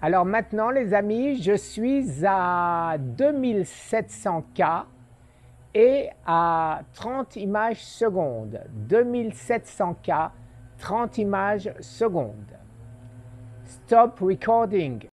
Alors maintenant, les amis, je suis à 2700 K et à 30 images secondes. 2700 K, 30 images secondes. Stop recording.